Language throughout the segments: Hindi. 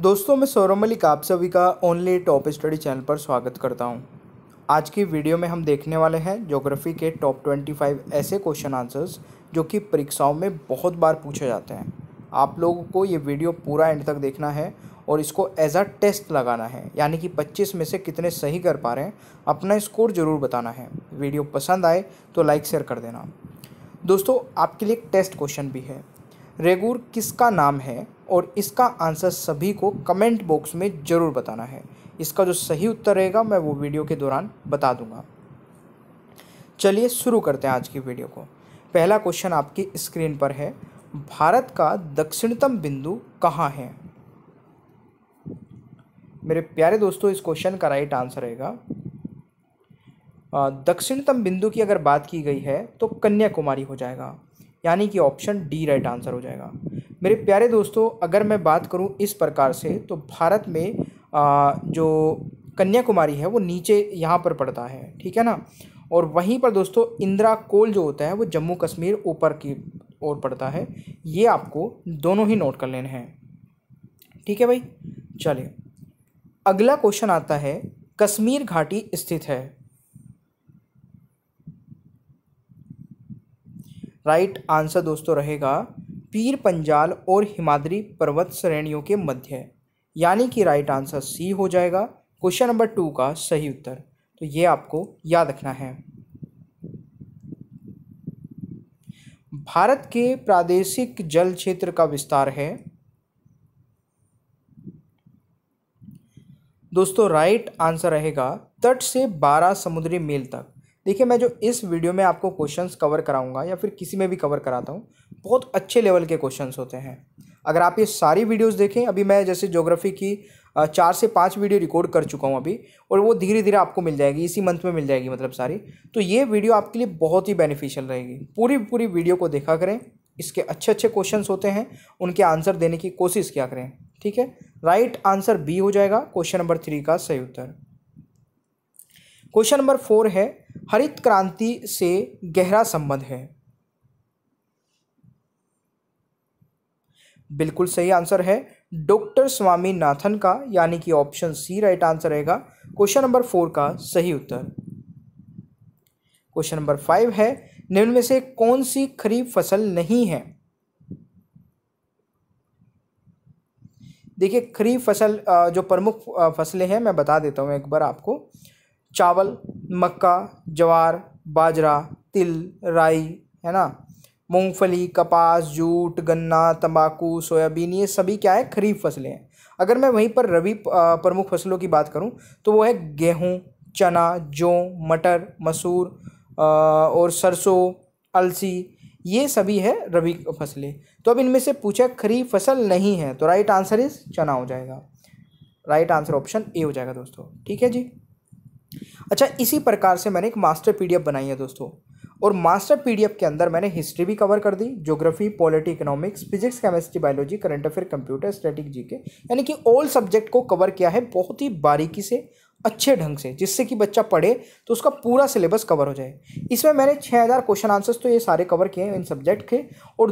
दोस्तों मैं सौरभ मलिक आप सभी का ओनली टॉप स्टडी चैनल पर स्वागत करता हूं। आज की वीडियो में हम देखने वाले हैं ज्योग्राफी के टॉप ट्वेंटी फाइव ऐसे क्वेश्चन आंसर्स जो कि परीक्षाओं में बहुत बार पूछे जाते हैं आप लोगों को ये वीडियो पूरा एंड तक देखना है और इसको एज आ टेस्ट लगाना है यानी कि 25 में से कितने सही कर पा रहे हैं अपना स्कोर ज़रूर बताना है वीडियो पसंद आए तो लाइक शेयर कर देना दोस्तों आपके लिए एक टेस्ट क्वेश्चन भी है रेगूर किसका नाम है और इसका आंसर सभी को कमेंट बॉक्स में ज़रूर बताना है इसका जो सही उत्तर रहेगा मैं वो वीडियो के दौरान बता दूंगा चलिए शुरू करते हैं आज की वीडियो को पहला क्वेश्चन आपकी स्क्रीन पर है भारत का दक्षिणतम बिंदु कहाँ है मेरे प्यारे दोस्तों इस क्वेश्चन का राइट आंसर रहेगा दक्षिणतम बिंदु की अगर बात की गई है तो कन्याकुमारी हो जाएगा यानी कि ऑप्शन डी राइट आंसर हो जाएगा मेरे प्यारे दोस्तों अगर मैं बात करूं इस प्रकार से तो भारत में आ, जो कन्याकुमारी है वो नीचे यहाँ पर पड़ता है ठीक है ना और वहीं पर दोस्तों इंदिरा कोल जो होता है वो जम्मू कश्मीर ऊपर की ओर पड़ता है ये आपको दोनों ही नोट कर लेने हैं ठीक है भाई चलिए अगला क्वेश्चन आता है कश्मीर घाटी स्थित है राइट आंसर दोस्तों रहेगा पीर पंजाल और हिमाद्री पर्वत श्रेणियों के मध्य है यानी कि राइट आंसर सी हो जाएगा क्वेश्चन नंबर टू का सही उत्तर तो ये आपको याद रखना है भारत के प्रादेशिक जल क्षेत्र का विस्तार है दोस्तों राइट आंसर रहेगा तट से बारह समुद्री मील तक देखिए मैं जो इस वीडियो में आपको क्वेश्चंस कवर कराऊंगा या फिर किसी में भी कवर कराता हूँ बहुत अच्छे लेवल के क्वेश्चन होते हैं अगर आप ये सारी वीडियोज़ देखें अभी मैं जैसे जोग्राफी की चार से पाँच वीडियो रिकॉर्ड कर चुका हूँ अभी और वो धीरे धीरे आपको मिल जाएगी इसी मंथ में मिल जाएगी मतलब सारी तो ये वीडियो आपके लिए बहुत ही बेनिफिशियल रहेगी पूरी पूरी वीडियो को देखा करें इसके अच्छे अच्छे क्वेश्चन होते हैं उनके आंसर देने की कोशिश किया करें ठीक है राइट आंसर बी हो जाएगा क्वेश्चन नंबर थ्री का सही उत्तर क्वेश्चन नंबर फोर है हरित क्रांति से गहरा संबंध है बिल्कुल सही आंसर है डॉक्टर स्वामीनाथन का यानी कि ऑप्शन सी राइट आंसर रहेगा क्वेश्चन नंबर फोर का सही उत्तर क्वेश्चन नंबर फाइव है निम्न में से कौन सी खरीफ फसल नहीं है देखिए खरीफ फसल जो प्रमुख फसलें हैं मैं बता देता हूं एक बार आपको चावल मक्का ज्वार बाजरा तिल राई है ना मूंगफली कपास जूट गन्ना तंबाकू सोयाबीन ये सभी क्या है खरीफ फसलें हैं अगर मैं वहीं पर रबी प्रमुख फसलों की बात करूं तो वो है गेहूं चना जौ मटर मसूर और सरसों अलसी ये सभी है रबी फसलें तो अब इनमें से पूछा खरीफ फसल नहीं है तो राइट आंसर इज चना हो जाएगा राइट आंसर ऑप्शन ए हो जाएगा दोस्तों ठीक है जी अच्छा इसी प्रकार से मैंने एक मास्टर पीडीएफ बनाई है दोस्तों और मास्टर पीडीएफ के अंदर मैंने हिस्ट्री भी कवर कर दी geography polity economics physics chemistry biology current affair computer static GK यानी कि ऑल सब्जेक्ट को कवर किया है बहुत ही बारीकी से अच्छे ढंग से जिससे कि बच्चा पढ़े तो उसका पूरा सिलेबस कवर हो जाए इसमें मैंने छः हज़ार क्वेश्चन आंसर्स तो ये सारे कवर किए हैं इन सब्जेक्ट के और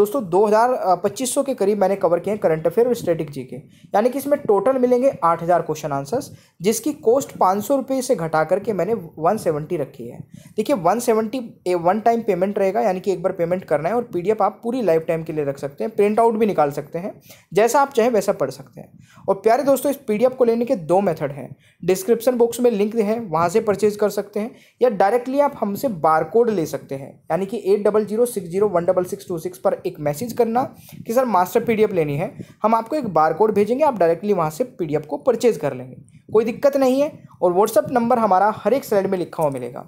दोस्तों दो हज़ार पच्चीस सौ के करीब मैंने कवर किए हैं करंट अफेयर और स्टेटिक जी के यानी कि इसमें टोटल मिलेंगे आठ हज़ार क्वेश्चन आंसर्स जिसकी कॉस्ट पाँच सौ रुपये से घटा करके मैंने वन सेवेंटी रखी है देखिए one seventy one time payment रहेगा यानी कि एक बार पेमेंट करना है और पी आप पूरी लाइफ टाइम के लिए रख सकते हैं प्रिंट आउट भी निकाल सकते हैं जैसा आप चाहें वैसा पढ़ सकते हैं और प्यारे दोस्तों इस पी को लेने के दो मेथड हैं डिस्क्रिप्शन बॉक्स में लिंक है वहाँ से परचेज कर सकते हैं या डायरेक्टली आप हमसे बार कोड ले सकते हैं यानी कि eight double zero six zero one double six two six पर एक मैसेज करना कि सर मास्टर पीडीएफ लेनी है हम आपको एक बार कोड भेजेंगे आप डायरेक्टली वहाँ से पीडीएफ को परचेज कर लेंगे कोई दिक्कत नहीं है और व्हाट्सअप नंबर हमारा हर एक स्लाइड में लिखा हुआ मिलेगा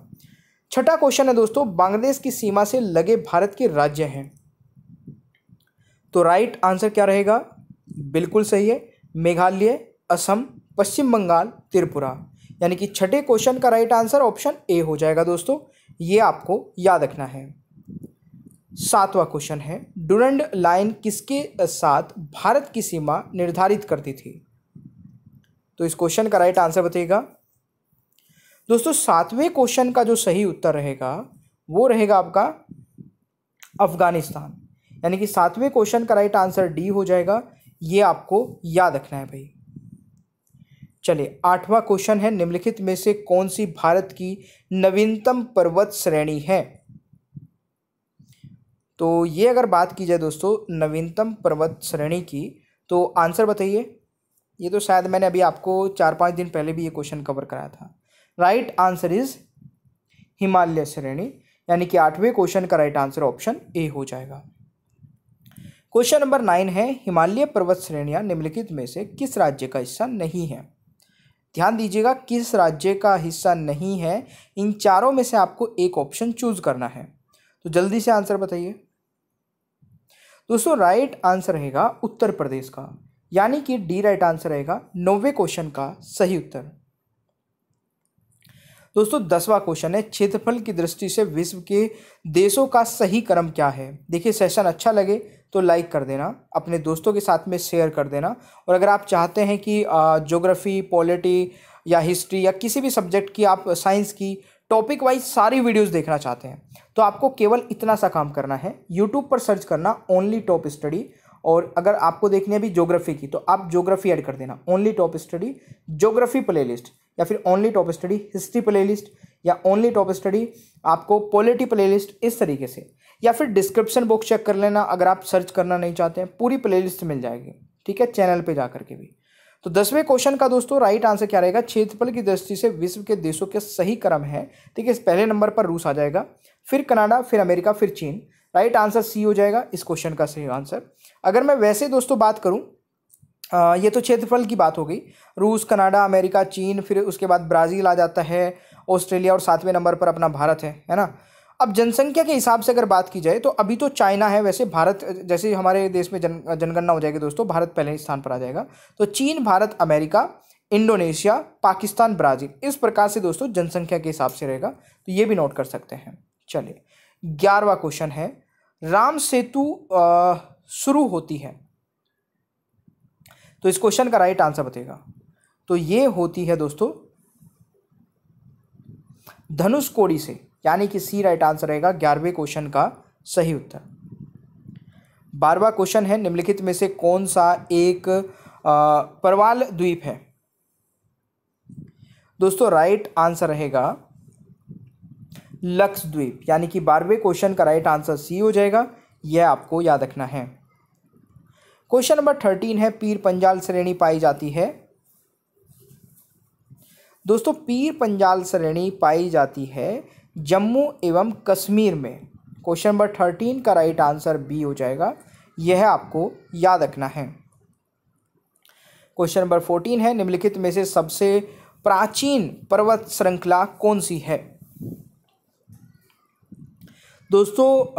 छठा क्वेश्चन है दोस्तों बांग्लादेश की सीमा से लगे भारत के राज्य हैं तो राइट आंसर क्या रहेगा बिल्कुल सही है मेघालय असम पश्चिम बंगाल त्रिपुरा यानी कि छठे क्वेश्चन का राइट आंसर ऑप्शन ए हो जाएगा दोस्तों ये आपको याद रखना है सातवां क्वेश्चन है डुरंड लाइन किसके साथ भारत की सीमा निर्धारित करती थी तो इस क्वेश्चन का राइट आंसर बताइएगा दोस्तों सातवें क्वेश्चन का जो सही उत्तर रहेगा वो रहेगा आपका अफगानिस्तान यानी कि सातवें क्वेश्चन का राइट आंसर डी हो जाएगा ये आपको याद रखना है भाई चलिए आठवां क्वेश्चन है निम्नलिखित में से कौन सी भारत की नवीनतम पर्वत श्रेणी है तो ये अगर बात की जाए दोस्तों नवीनतम पर्वत श्रेणी की तो आंसर बताइए ये तो शायद मैंने अभी आपको चार पाँच दिन पहले भी ये क्वेश्चन कवर कराया था राइट आंसर इज हिमालय श्रेणी यानी कि आठवें क्वेश्चन का राइट आंसर ऑप्शन ए हो जाएगा क्वेश्चन नंबर नाइन है हिमालय पर्वत श्रेणियां निम्नलिखित में से किस राज्य का हिस्सा नहीं है ध्यान दीजिएगा किस राज्य का हिस्सा नहीं है इन चारों में से आपको एक ऑप्शन चूज करना है तो जल्दी से आंसर बताइए दोस्तों राइट आंसर रहेगा उत्तर प्रदेश का यानी कि डी राइट आंसर रहेगा नौवे क्वेश्चन का सही उत्तर दोस्तों दसवां क्वेश्चन है क्षेत्रफल की दृष्टि से विश्व के देशों का सही क्रम क्या है देखिए सेशन अच्छा लगे तो लाइक कर देना अपने दोस्तों के साथ में शेयर कर देना और अगर आप चाहते हैं कि जोग्राफ़ी पॉलिटी या हिस्ट्री या किसी भी सब्जेक्ट की आप साइंस की टॉपिक वाइज सारी वीडियोस देखना चाहते हैं तो आपको केवल इतना सा काम करना है यूट्यूब पर सर्च करना ओनली टॉप स्टडी और अगर आपको देखनी है अभी जोग्राफी की तो आप जोग्राफी ऐड कर देना only top study geography playlist या फिर only top study history playlist या ओनली टॉप स्टडी आपको पॉलिटी प्लेलिस्ट इस तरीके से या फिर डिस्क्रिप्शन बॉक्स चेक कर लेना अगर आप सर्च करना नहीं चाहते हैं पूरी प्लेलिस्ट मिल जाएगी ठीक है चैनल पे जा करके भी तो दसवें क्वेश्चन का दोस्तों राइट आंसर क्या रहेगा क्षेत्रफल की दृष्टि से विश्व के देशों के सही क्रम है ठीक है इस पहले नंबर पर रूस आ जाएगा फिर कनाडा फिर अमेरिका फिर चीन राइट आंसर सी हो जाएगा इस क्वेश्चन का सही आंसर अगर मैं वैसे दोस्तों बात करूँ ये तो क्षेत्रफल की बात हो गई रूस कनाडा अमेरिका चीन फिर उसके बाद ब्राज़ील आ जाता है ऑस्ट्रेलिया और सातवें नंबर पर अपना भारत है है ना अब जनसंख्या के हिसाब से अगर बात की जाए तो अभी तो चाइना है वैसे भारत जैसे हमारे देश में जन जनगणना हो जाएगी दोस्तों भारत पहले स्थान पर आ जाएगा तो चीन Bharat America Indonesia Pakistan Brazil इस प्रकार से दोस्तों जनसंख्या के हिसाब से रहेगा तो ये भी नोट कर सकते हैं चलिए ग्यारहवा क्वेश्चन है राम सेतु शुरू होती है तो इस क्वेश्चन का राइट आंसर बताएगा तो ये होती है दोस्तों धनुष कोड़ी से यानी कि सी राइट आंसर रहेगा ग्यारहवें क्वेश्चन का सही उत्तर बारवा क्वेश्चन है निम्नलिखित में से कौन सा एक परवाल द्वीप है दोस्तों राइट आंसर रहेगा लक्षद्वीप यानी कि बारहवें क्वेश्चन का राइट आंसर सी हो जाएगा यह आपको याद रखना है क्वेश्चन नंबर थर्टीन है पीर पंजाल श्रेणी पाई जाती है दोस्तों पीर पंजाल श्रेणी पाई जाती है जम्मू एवं कश्मीर में क्वेश्चन नंबर थर्टीन का राइट आंसर बी हो जाएगा यह आपको याद रखना है क्वेश्चन नंबर फोर्टीन है निम्नलिखित में से सबसे प्राचीन पर्वत श्रृंखला कौन सी है दोस्तों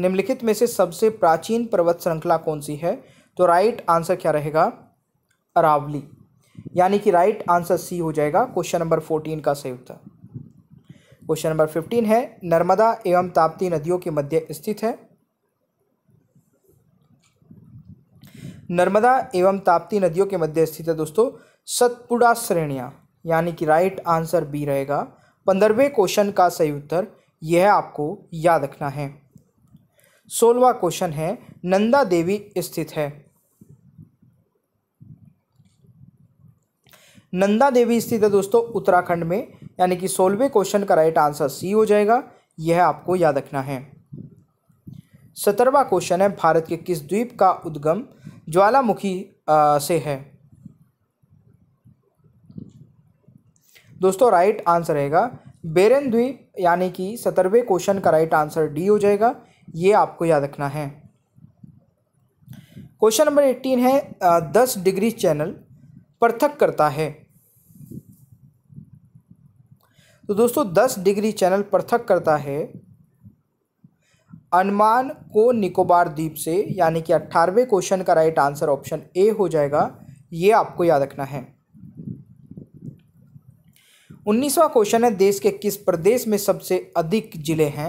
निम्नलिखित में से सबसे प्राचीन पर्वत श्रृंखला कौन सी है तो राइट आंसर क्या रहेगा अरावली यानी कि राइट आंसर सी हो जाएगा क्वेश्चन नंबर फोर्टीन का सही उत्तर क्वेश्चन नंबर फिफ्टीन है नर्मदा एवं ताप्ती नदियों के मध्य स्थित है नर्मदा एवं ताप्ती नदियों के मध्य स्थित है दोस्तों सतपुड़ा श्रेणियाँ यानी कि राइट आंसर बी रहेगा पंद्रहवें क्वेश्चन का सही उत्तर यह आपको याद रखना है सोलवा क्वेश्चन है नंदा देवी स्थित है नंदा देवी स्थित है दोस्तों उत्तराखंड में यानी कि सोलवे क्वेश्चन का राइट आंसर सी हो जाएगा यह आपको याद रखना है सत्रहवा क्वेश्चन है भारत के किस द्वीप का उद्गम ज्वालामुखी से है दोस्तों राइट आंसर रहेगा बेरन द्वीप यानी कि सत्रहवें क्वेश्चन का राइट आंसर डी हो जाएगा ये आपको याद रखना है क्वेश्चन नंबर एट्टीन है दस डिग्री चैनल पृथक करता है तो दोस्तों दस डिग्री चैनल पृथक करता है अनुमान को निकोबार द्वीप से यानी कि अट्ठारहवें क्वेश्चन का राइट आंसर ऑप्शन ए हो जाएगा ये आपको याद रखना है उन्नीसवा क्वेश्चन है देश के किस प्रदेश में सबसे अधिक जिले हैं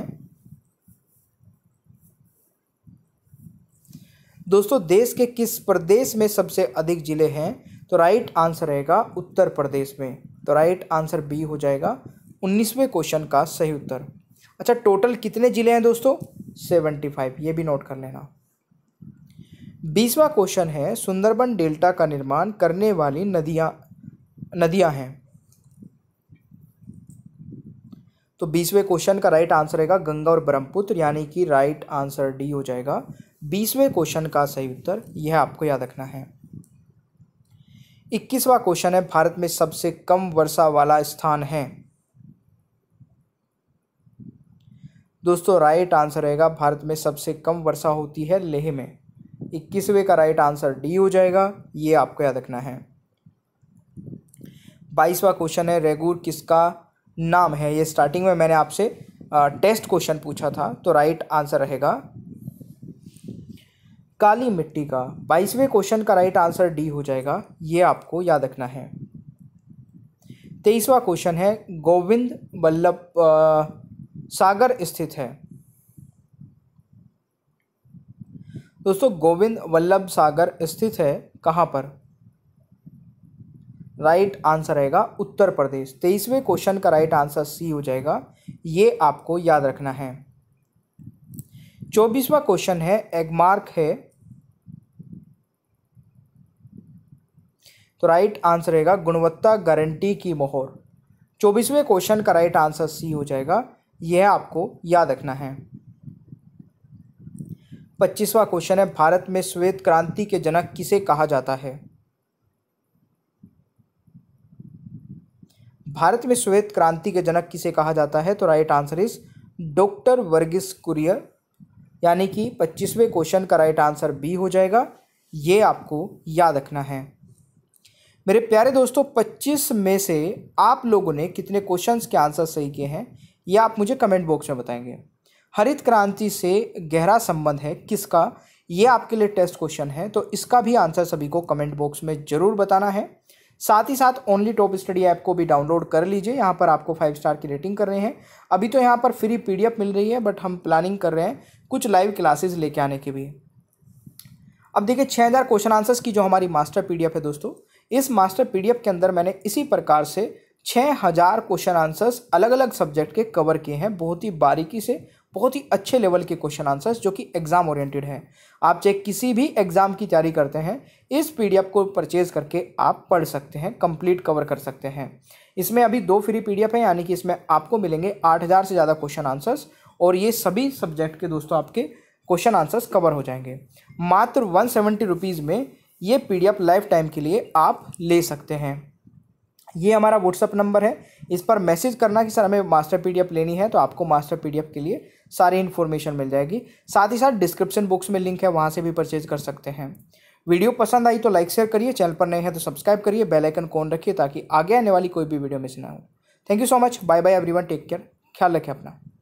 दोस्तों देश के किस प्रदेश में सबसे अधिक जिले हैं तो राइट आंसर रहेगा उत्तर प्रदेश में तो राइट आंसर बी हो जाएगा उन्नीसवें क्वेश्चन का सही उत्तर अच्छा टोटल कितने जिले हैं दोस्तों सेवेंटी फाइव ये भी नोट कर लेना बीसवा क्वेश्चन है सुंदरबन डेल्टा का निर्माण करने वाली नदियाँ नदियाँ हैं तो बीसवें क्वेश्चन का राइट आंसर रहेगा गंगा और ब्रह्मपुत्र यानी कि राइट आंसर डी हो जाएगा बीसवें क्वेश्चन का सही उत्तर यह आपको याद रखना है इक्कीसवा क्वेश्चन है भारत में सबसे कम वर्षा वाला स्थान है दोस्तों राइट आंसर रहेगा भारत में सबसे कम वर्षा होती है लेह में इक्कीसवें का राइट आंसर डी हो जाएगा ये आपको याद रखना है बाईसवा क्वेश्चन है रेगूर किसका नाम है ये स्टार्टिंग में मैंने आपसे टेस्ट क्वेश्चन पूछा था तो राइट आंसर रहेगा काली मिट्टी का बाईसवें क्वेश्चन का राइट आंसर डी हो जाएगा ये आपको याद रखना है तेईसवा क्वेश्चन है गोविंद बल्लभ सागर स्थित है दोस्तों गोविंद वल्लभ सागर स्थित है कहाँ पर राइट आंसर रहेगा उत्तर प्रदेश तेईसवें क्वेश्चन का राइट आंसर सी हो जाएगा ये आपको याद रखना है चौबीसवा क्वेश्चन है एगमार्क है तो राइट आंसर रहेगा गुणवत्ता गारंटी की मोहर चौबीसवें क्वेश्चन का राइट आंसर सी हो जाएगा यह आपको याद रखना है पच्चीसवा क्वेश्चन है भारत में श्वेत क्रांति के जनक किसे कहा जाता है भारत में श्वेत क्रांति के जनक किसे कहा जाता है तो right answer is doctor Verghese Kurien यानी कि पच्चीसवें क्वेश्चन का राइट आंसर बी हो जाएगा ये आपको याद रखना है मेरे प्यारे दोस्तों पच्चीस में से आप लोगों ने कितने क्वेश्चंस के आंसर सही किए हैं ये आप मुझे कमेंट बॉक्स में बताएंगे हरित क्रांति से गहरा संबंध है किसका ये आपके लिए टेस्ट क्वेश्चन है तो इसका भी आंसर सभी को कमेंट बॉक्स में ज़रूर बताना है साथ ही साथ ओनली टॉप स्टडी ऐप को भी डाउनलोड कर लीजिए यहाँ पर आपको फाइव स्टार की रेटिंग कर रहे हैं अभी तो यहाँ पर फ्री पी मिल रही है बट हम प्लानिंग कर रहे हैं कुछ लाइव क्लासेज लेके आने की भी अब देखिए छः हज़ार क्वेश्चन आंसर्स की जो हमारी मास्टर पी है दोस्तों इस मास्टर पी के अंदर मैंने इसी प्रकार से छः हज़ार क्वेश्चन आंसर्स अलग अलग सब्जेक्ट के कवर किए हैं बहुत ही बारीकी से बहुत ही अच्छे लेवल के क्वेश्चन आंसर्स जो कि एग्ज़ाम ओरिएंटेड हैं आप चाहे किसी भी एग्ज़ाम की तैयारी करते हैं इस पीडीएफ को परचेज़ करके आप पढ़ सकते हैं कंप्लीट कवर कर सकते हैं इसमें अभी दो फ्री पीडीएफ हैं यानी कि इसमें आपको मिलेंगे आठ हज़ार से ज़्यादा क्वेश्चन आंसर्स और ये सभी सब्जेक्ट के दोस्तों आपके क्वेश्चन आंसर्स कवर हो जाएंगे मात्र वन सेवेंटी रुपीज़ में ये P D F life time के लिए आप ले सकते हैं ये हमारा व्हाट्सअप नंबर है इस पर मैसेज करना कि सर हमें मास्टर पीडीएफ लेनी है तो आपको मास्टर पीडीएफ के लिए सारी इन्फॉर्मेशन मिल जाएगी साथ ही साथ डिस्क्रिप्शन बॉक्स में लिंक है वहाँ से भी परचेज कर सकते हैं वीडियो पसंद आई तो लाइक शेयर करिए चैनल पर नए हैं तो सब्सक्राइब करिए बेल आइकन कौन रखिए ताकि आगे आने वाली कोई भी वीडियो मिस ना हो thank you so much bye bye everyone take care ख्याल रखें अपना